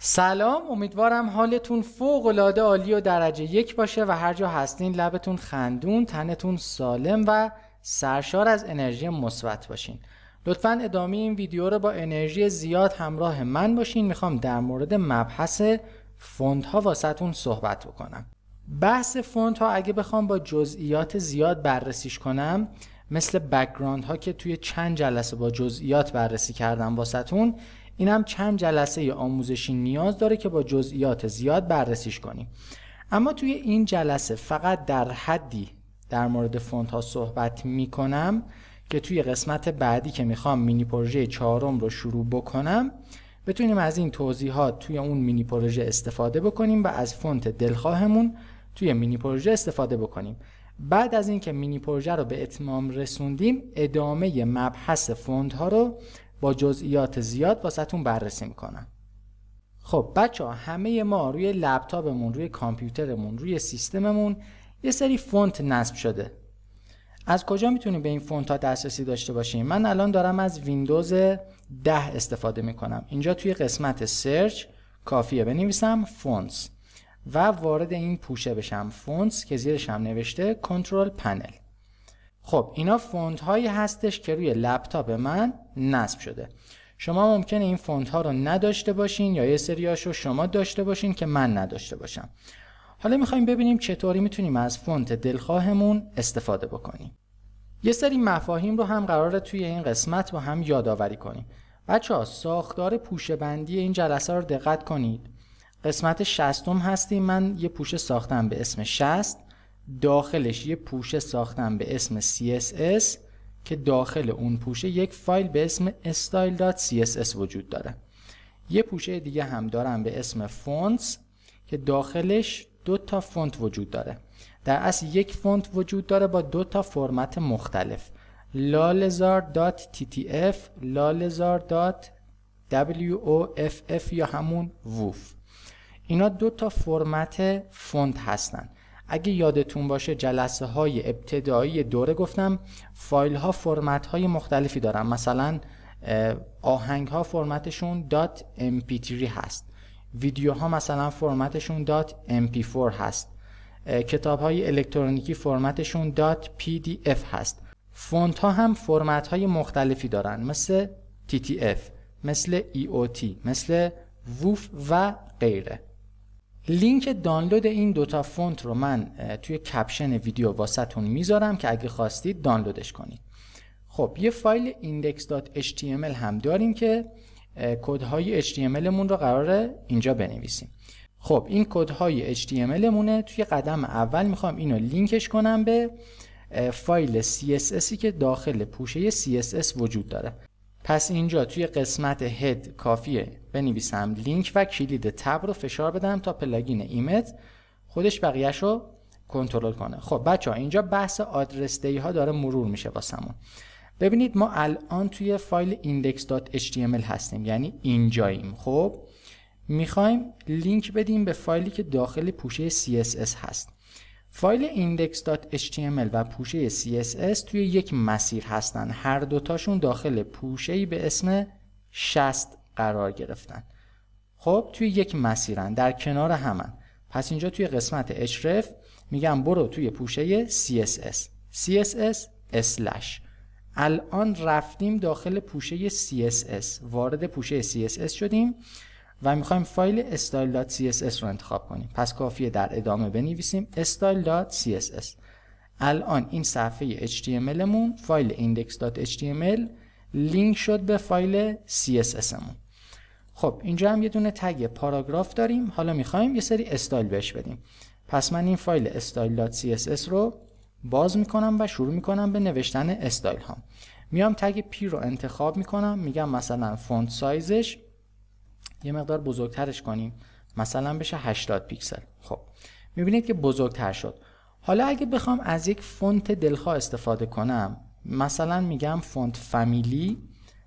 سلام امیدوارم حالتون فوق العاده عالی و درجه یک باشه و هر جا هستین لبتون خندون تنتون سالم و سرشار از انرژی مثبت باشین لطفا ادامه این ویدیو رو با انرژی زیاد همراه من باشین میخوام در مورد مبحث فوندها ها واسهتون صحبت بکنم بحث فوندها ها اگه بخوام با جزئیات زیاد بررسیش کنم مثل بکگراند ها که توی چند جلسه با جزئیات بررسی کردم واسهتون این هم چند جلسه آموزشی نیاز داره که با جزئیات زیاد بررسیش کنیم اما توی این جلسه فقط در حدی در مورد فونت ها صحبت می کنم که توی قسمت بعدی که میخوام مینی پروژه چهارم رو شروع بکنم بتونیم از این توضیحات توی اون مینی پروژه استفاده بکنیم و از فونت دلخواهمون توی مینی پروژه استفاده بکنیم بعد از اینکه مینی پروژه رو به اتمام رسوندیم ادامه مبحث فونت ها رو با جزئیات زیاد واسهتون بررسی میکنم خب بچه ها همه ما روی لپتاپمون روی کامپیوترمون روی سیستممون یه سری فونت نصب شده از کجا میتونیم به این فونت ها دسترسی داشته باشیم من الان دارم از ویندوز 10 استفاده میکنم اینجا توی قسمت سرچ کافیه بنویسم فونتس و وارد این پوشه بشم فونتس که زیرش هم نوشته کنترل پنل خب اینا فونت هایی هستش که روی لپتاپ من نصب شده شما ممکنه این فونت ها رو نداشته باشین یا یه سریاش رو شما داشته باشین که من نداشته باشم حالا میخوایم ببینیم چطوری میتونیم از فونت دلخواهمون استفاده بکنیم یه سری مفاهیم رو هم قراره توی این قسمت با هم یادآوری کنیم بچه ها ساختار پوشه بندی این جلسه رو دقت کنید قسمت شستم هستیم من یه پوشه ساختم به اسم شست داخلش یه پوشه ساختم به اسم CSS که داخل اون پوشه یک فایل به اسم style.css وجود داره یه پوشه دیگه هم دارم به اسم fonts که داخلش دو تا فونت وجود داره در اصل یک فونت وجود داره با دو تا فرمت مختلف lalazar.ttf, lalazar.woff یا همون woof اینا دو تا فرمت فونت هستن اگه یادتون باشه جلسه های ابتدایی دوره گفتم فایل ها فرمت های مختلفی دارن مثلا آهنگ ها فرمتشون .mp3 هست ویدیو ها مثلا فرمتشون .mp4 هست کتاب های الکترونیکی فرمتشون .pdf هست فونت ها هم فرمت های مختلفی دارن مثل TTF مثل EOT مثل ووف و غیره لینک دانلود این دوتا فونت رو من توی کپشن ویدیو واسطون میذارم که اگه خواستید دانلودش کنید خب یه فایل index.html هم داریم که کودهای HTML مون رو قراره اینجا بنویسیم خب این کودهای HTML مونه توی قدم اول میخوام اینو لینکش کنم به فایل CSSی که داخل پوشه CSS وجود داره پس اینجا توی قسمت هد کافیه بنویسم لینک و کلید تب رو فشار بدم تا پلاگین ایمت خودش بقیهش رو کنترل کنه خب بچه ها اینجا بحث آدرس دی ها داره مرور میشه واسمون ببینید ما الان توی فایل index.html هستیم یعنی اینجاییم خب میخوایم لینک بدیم به فایلی که داخل پوشه CSS هست فایل index.html و پوشه CSS توی یک مسیر هستن هر دوتاشون داخل پوشهی به اسم 60 قرار گرفتن خب توی یک مسیرن در کنار همن پس اینجا توی قسمت اشرف میگم برو توی پوشه CSS CSS الان رفتیم داخل پوشه CSS وارد پوشه CSS شدیم و میخوایم فایل style.css رو انتخاب کنیم پس کافیه در ادامه بنویسیم style.css الان این صفحه HTMLمون مون فایل index.html لینک شد به فایل CSS مون خب اینجا هم یه دونه تگ پاراگراف داریم حالا میخوایم یه سری استایل بهش بدیم پس من این فایل style.css رو باز میکنم و شروع میکنم به نوشتن استایل هام میام تگ پی رو انتخاب میکنم میگم مثلا فونت سایزش یه مقدار بزرگترش کنیم مثلا بشه 80 پیکسل خب میبینید که بزرگتر شد حالا اگه بخوام از یک فونت دلخواه استفاده کنم مثلا میگم فونت فامیلی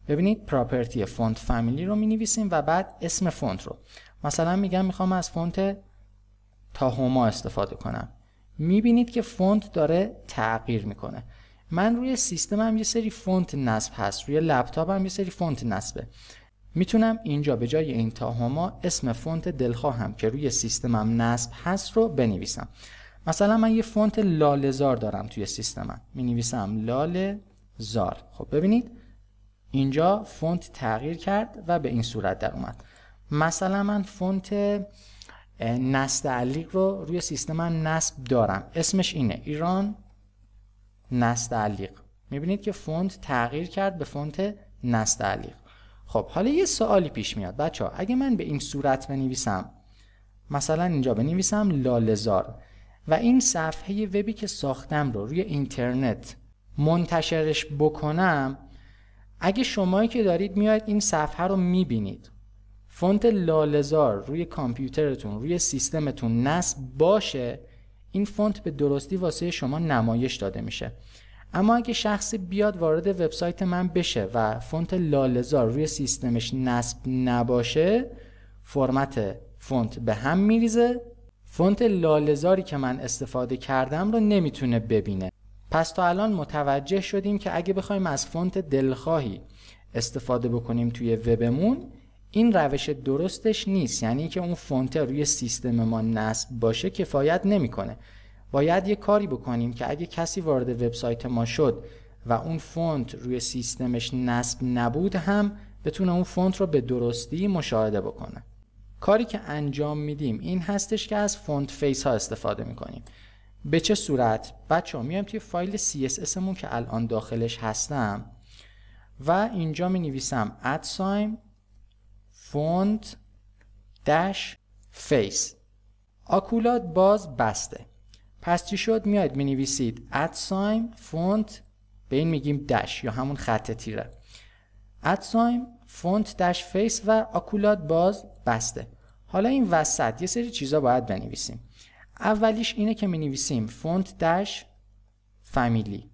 ببینید پراپرتی فونت فامیلی رو می نویسیم و بعد اسم فونت رو مثلا میگم میخوام از فونت تاهوما استفاده کنم میبینید که فونت داره تغییر میکنه من روی سیستمم یه سری فونت نصب هست روی لپتاپم یه سری فونت نصبه میتونم اینجا به جای این هما اسم فونت دلخواهم که روی سیستمم نصب هست رو بنویسم مثلا من یه فونت لالزار دارم توی سیستمم می نویسم زار. خب ببینید اینجا فونت تغییر کرد و به این صورت در اومد مثلا من فونت نستعلیق رو روی سیستم من نصب دارم اسمش اینه ایران نستعلیق میبینید که فونت تغییر کرد به فونت نستعلیق خب حالا یه سوالی پیش میاد بچه ها اگه من به این صورت بنویسم مثلا اینجا بنویسم لالزار و این صفحه وبی که ساختم رو روی اینترنت منتشرش بکنم اگه شمایی که دارید میاید این صفحه رو میبینید فونت لالزار روی کامپیوترتون روی سیستمتون نصب باشه این فونت به درستی واسه شما نمایش داده میشه اما اگه شخصی بیاد وارد وبسایت من بشه و فونت لالزار روی سیستمش نصب نباشه فرمت فونت به هم میریزه فونت لالزاری که من استفاده کردم رو نمیتونه ببینه پس تا الان متوجه شدیم که اگه بخوایم از فونت دلخواهی استفاده بکنیم توی وبمون این روش درستش نیست یعنی که اون فونت روی سیستم ما نصب باشه کفایت نمیکنه باید یه کاری بکنیم که اگه کسی وارد وبسایت ما شد و اون فونت روی سیستمش نصب نبود هم بتونه اون فونت رو به درستی مشاهده بکنه کاری که انجام میدیم این هستش که از فونت فیس ها استفاده میکنیم به چه صورت بچه ها میام توی فایل CSS مون که الان داخلش هستم و اینجا می نویسم سایم فونت dash فیس اکولاد باز بسته پس چی شد میاد می نویسید sign فونت به این میگیم dash یا همون خط تیره sign فونت dash فیس و آکولات باز بسته حالا این وسط یه سری چیزا باید بنویسیم اولیش اینه که می نویسیم فونت داش فامیلی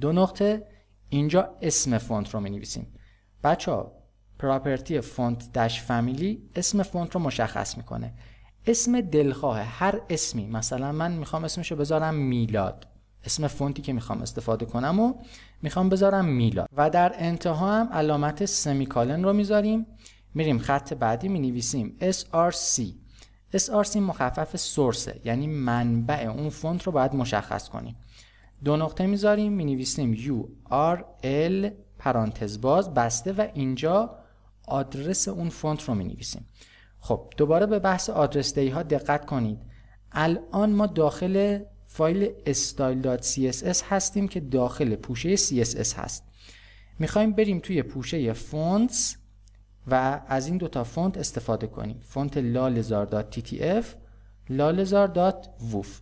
دو نقطه اینجا اسم فونت رو می نویسیم بچه ها پراپرتی فونت داش فامیلی اسم فونت رو مشخص میکنه اسم دلخواه هر اسمی مثلا من میخوام اسمشو بذارم میلاد اسم فونتی که میخوام استفاده کنم و میخوام بذارم میلاد و در انتها هم علامت سمیکالن رو میذاریم میریم خط بعدی مینویسیم src SRC مخفف سورسه یعنی منبع اون فونت رو باید مشخص کنیم دو نقطه میذاریم می نویسیم U پرانتز باز بسته و اینجا آدرس اون فونت رو می نویسیم خب دوباره به بحث آدرس دی ها دقت کنید الان ما داخل فایل style.css هستیم که داخل پوشه CSS هست میخوایم بریم توی پوشه فونتس و از این دوتا فونت استفاده کنیم فونت دات ووف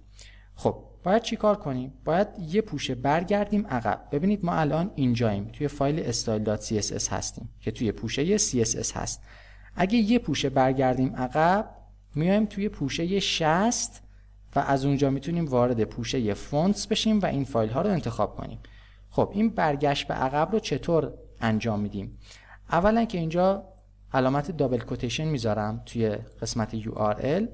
خب باید کار کنیم باید یه پوشه برگردیم عقب ببینید ما الان اینجاییم توی فایل اس هستیم که توی پوشه css هست اگه یه پوشه برگردیم عقب میایم توی پوشه شست و از اونجا میتونیم وارد پوشه فونتس بشیم و این فایل ها رو انتخاب کنیم خب این برگشت به عقب رو چطور انجام میدیم اولا که اینجا علامت دابل کوتیشن میذارم توی قسمت URL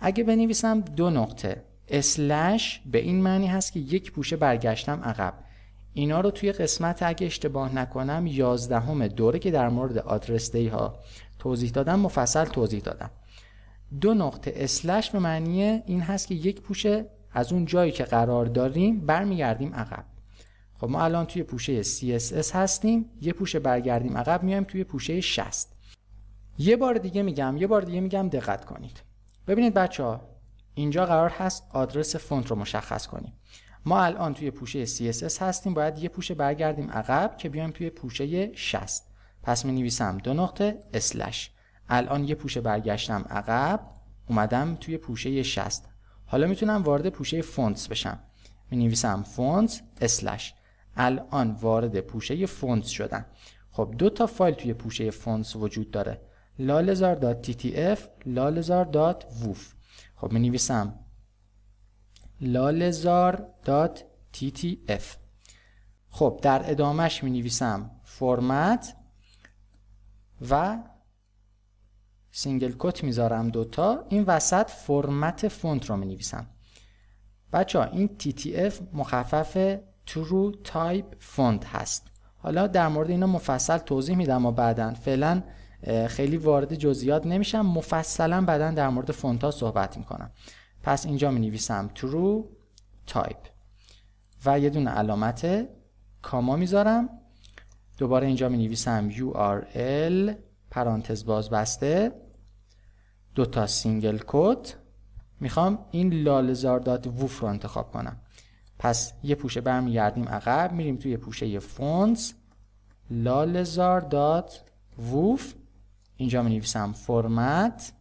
اگه بنویسم دو نقطه اسلش به این معنی هست که یک پوشه برگشتم عقب اینا رو توی قسمت اگه اشتباه نکنم یازدهم دوره که در مورد آدرس دی ها توضیح دادم مفصل توضیح دادم دو نقطه اسلش به معنی این هست که یک پوشه از اون جایی که قرار داریم برمیگردیم عقب خب ما الان توی پوشه CSS هستیم یه پوشه برگردیم عقب میایم توی پوشه 60 یه بار دیگه میگم یه بار دیگه میگم دقت کنید ببینید بچه ها اینجا قرار هست آدرس فونت رو مشخص کنیم ما الان توی پوشه CSS هستیم باید یه پوشه برگردیم عقب که بیایم توی پوشه 60 پس می نویسم دو نقطه اسلش الان یه پوشه برگشتم عقب اومدم توی پوشه 60 حالا میتونم وارد پوشه فونتس بشم می نویسم فونتس اسلش الان وارد پوشه فونتس شدم خب دو تا فایل توی پوشه فونتس وجود داره lalazar.ttf lalezar.woof خب می نویسم .ttf خب در ادامهش می نویسم فرمت و سینگل کت میذارم دوتا این وسط فرمت فونت رو می نویسم بچه ها این TTF مخفف True Type Font هست حالا در مورد اینا مفصل توضیح میدم و بعدا فعلا خیلی وارد جزئیات نمیشم مفصلا بعدا در مورد فونتا صحبت میکنم پس اینجا می نویسم true type و یه دونه علامت کاما میذارم دوباره اینجا می نویسم url پرانتز باز بسته دوتا سینگل کوت میخوام این لالزار دات ووف رو انتخاب کنم پس یه پوشه برمیگردیم عقب میریم توی پوشه فونتس لالزار دات ووف اینجا می نویسم فرمت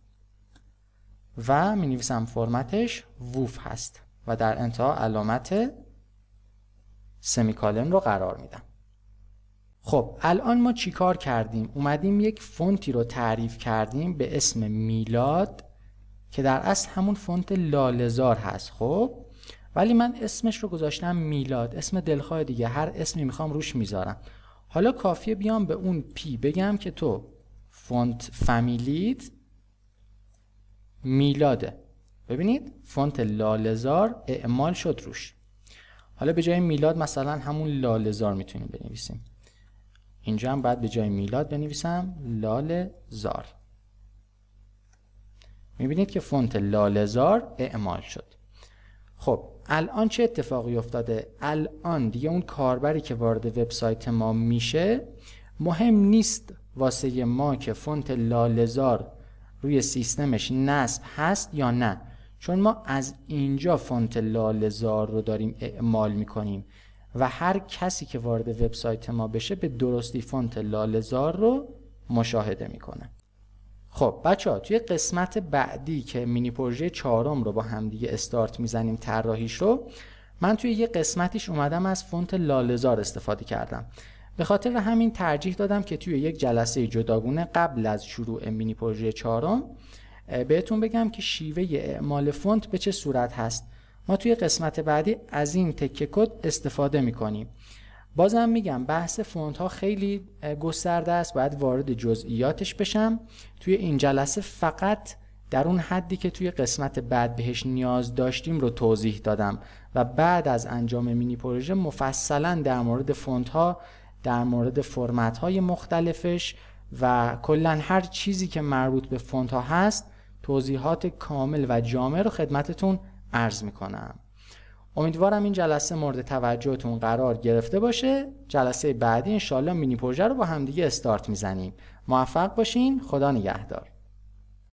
و می نویسم فرمتش ووف هست و در انتها علامت سمیکالن رو قرار میدم خب الان ما چیکار کردیم اومدیم یک فونتی رو تعریف کردیم به اسم میلاد که در اصل همون فونت لالزار هست خب ولی من اسمش رو گذاشتم میلاد اسم دلخواه دیگه هر اسمی میخوام روش میذارم حالا کافیه بیام به اون پی بگم که تو فونت فامیلیت میلاده ببینید فونت لالزار اعمال شد روش حالا به جای میلاد مثلا همون لالزار میتونیم بنویسیم اینجا هم بعد به جای میلاد بنویسم لالزار میبینید که فونت لالزار اعمال شد خب الان چه اتفاقی افتاده الان دیگه اون کاربری که وارد وبسایت ما میشه مهم نیست واسه ما که فونت لالزار روی سیستمش نصب هست یا نه چون ما از اینجا فونت لالزار رو داریم اعمال میکنیم و هر کسی که وارد وبسایت ما بشه به درستی فونت لالزار رو مشاهده میکنه خب بچه ها توی قسمت بعدی که مینی پروژه چهارم رو با همدیگه استارت میزنیم طراحیش رو من توی یه قسمتیش اومدم از فونت لالزار استفاده کردم به خاطر همین ترجیح دادم که توی یک جلسه جداگونه قبل از شروع مینی پروژه چهارم بهتون بگم که شیوه اعمال فونت به چه صورت هست ما توی قسمت بعدی از این تکه کد استفاده میکنیم بازم میگم بحث فونت ها خیلی گسترده است باید وارد جزئیاتش بشم توی این جلسه فقط در اون حدی که توی قسمت بعد بهش نیاز داشتیم رو توضیح دادم و بعد از انجام مینی پروژه مفصلا در مورد فونت ها در مورد فرمت های مختلفش و کلا هر چیزی که مربوط به فونت ها هست توضیحات کامل و جامع رو خدمتتون عرض میکنم امیدوارم این جلسه مورد توجهتون قرار گرفته باشه جلسه بعدی انشالله مینی پروژه رو با همدیگه استارت میزنیم موفق باشین خدا نگهدار